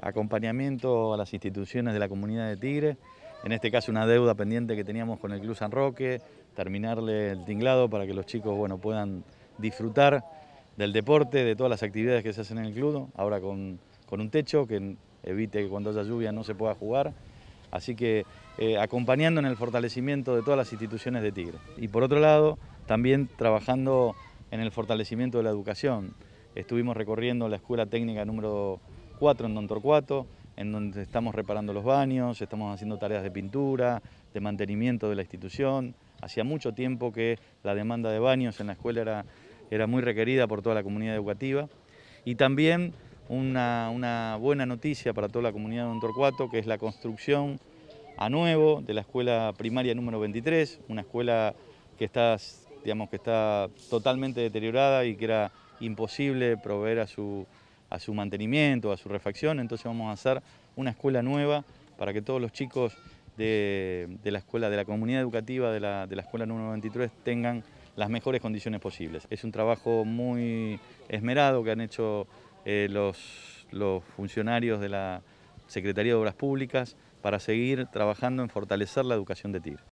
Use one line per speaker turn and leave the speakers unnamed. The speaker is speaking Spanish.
acompañamiento a las instituciones de la comunidad de Tigre, en este caso una deuda pendiente que teníamos con el Club San Roque, terminarle el tinglado para que los chicos bueno, puedan disfrutar del deporte, de todas las actividades que se hacen en el club, ahora con, un techo que evite que cuando haya lluvia no se pueda jugar, así que eh, acompañando en el fortalecimiento de todas las instituciones de Tigre. Y por otro lado, también trabajando en el fortalecimiento de la educación. Estuvimos recorriendo la escuela técnica número cuatro en Don Torcuato, en donde estamos reparando los baños, estamos haciendo tareas de pintura, de mantenimiento de la institución. Hacía mucho tiempo que la demanda de baños en la escuela era, era muy requerida por toda la comunidad educativa. Y también una, una buena noticia para toda la comunidad de Don Torcuato, que es la construcción a nuevo de la escuela primaria número 23, una escuela que está, digamos, que está totalmente deteriorada y que era imposible proveer a su a su mantenimiento, a su refacción, entonces vamos a hacer una escuela nueva para que todos los chicos de, la escuela, de la comunidad educativa de la, escuela número 93 tengan las mejores condiciones posibles. Es un trabajo muy esmerado que han hecho eh, los, los funcionarios de la Secretaría de Obras Públicas para seguir trabajando en fortalecer la educación de TIR.